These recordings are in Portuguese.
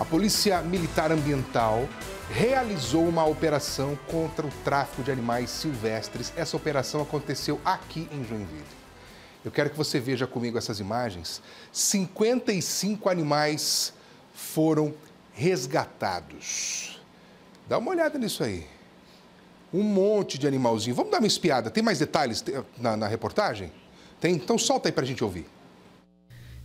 a Polícia Militar Ambiental realizou uma operação contra o tráfico de animais silvestres. Essa operação aconteceu aqui em Joinville. Eu quero que você veja comigo essas imagens. 55 animais foram resgatados. Dá uma olhada nisso aí. Um monte de animalzinho. Vamos dar uma espiada. Tem mais detalhes na, na reportagem? Tem? Então solta aí para a gente ouvir.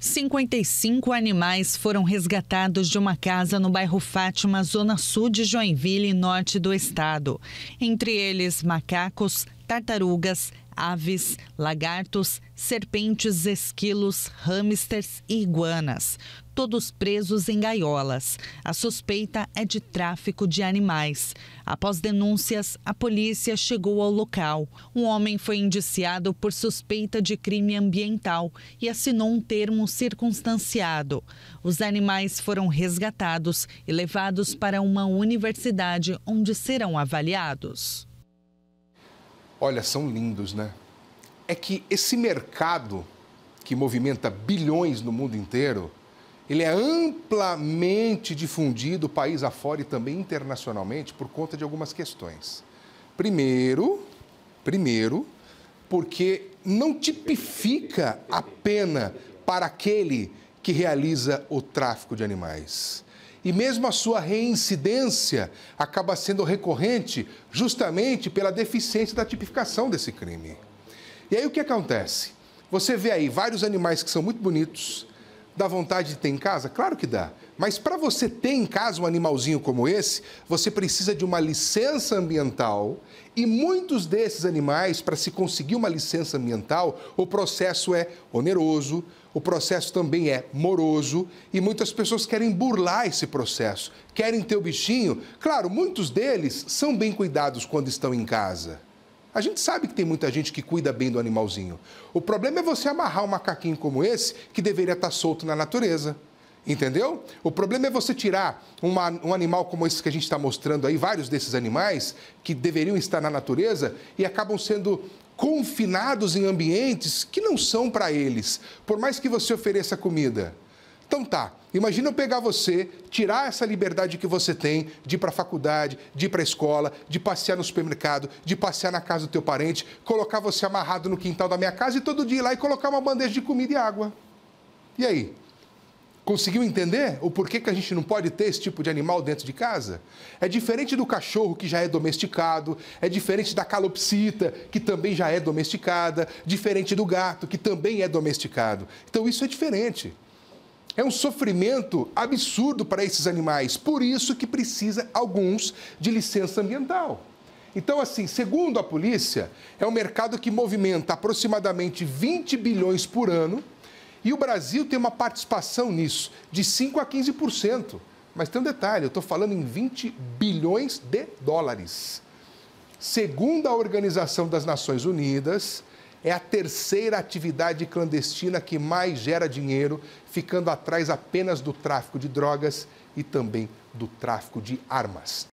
55 animais foram resgatados de uma casa no bairro Fátima, zona sul de Joinville, norte do estado. Entre eles, macacos, tartarugas, aves, lagartos, serpentes, esquilos, hamsters e iguanas todos presos em gaiolas. A suspeita é de tráfico de animais. Após denúncias, a polícia chegou ao local. Um homem foi indiciado por suspeita de crime ambiental e assinou um termo circunstanciado. Os animais foram resgatados e levados para uma universidade onde serão avaliados. Olha, são lindos, né? É que esse mercado que movimenta bilhões no mundo inteiro ele é amplamente difundido país afora e também internacionalmente por conta de algumas questões. Primeiro, primeiro, porque não tipifica a pena para aquele que realiza o tráfico de animais. E mesmo a sua reincidência acaba sendo recorrente justamente pela deficiência da tipificação desse crime. E aí o que acontece? Você vê aí vários animais que são muito bonitos, Dá vontade de ter em casa? Claro que dá. Mas para você ter em casa um animalzinho como esse, você precisa de uma licença ambiental e muitos desses animais, para se conseguir uma licença ambiental, o processo é oneroso, o processo também é moroso e muitas pessoas querem burlar esse processo, querem ter o bichinho. Claro, muitos deles são bem cuidados quando estão em casa a gente sabe que tem muita gente que cuida bem do animalzinho. O problema é você amarrar um macaquinho como esse, que deveria estar solto na natureza. Entendeu? O problema é você tirar uma, um animal como esse que a gente está mostrando aí, vários desses animais que deveriam estar na natureza e acabam sendo confinados em ambientes que não são para eles, por mais que você ofereça comida. Então tá, imagina eu pegar você, tirar essa liberdade que você tem de ir para a faculdade, de ir para a escola, de passear no supermercado, de passear na casa do teu parente, colocar você amarrado no quintal da minha casa e todo dia ir lá e colocar uma bandeja de comida e água. E aí? Conseguiu entender o porquê que a gente não pode ter esse tipo de animal dentro de casa? É diferente do cachorro que já é domesticado, é diferente da calopsita, que também já é domesticada, diferente do gato, que também é domesticado. Então isso é diferente. É um sofrimento absurdo para esses animais, por isso que precisa alguns de licença ambiental. Então, assim, segundo a polícia, é um mercado que movimenta aproximadamente 20 bilhões por ano e o Brasil tem uma participação nisso de 5% a 15%. Mas tem um detalhe, eu estou falando em 20 bilhões de dólares. Segundo a Organização das Nações Unidas, é a terceira atividade clandestina que mais gera dinheiro, ficando atrás apenas do tráfico de drogas e também do tráfico de armas.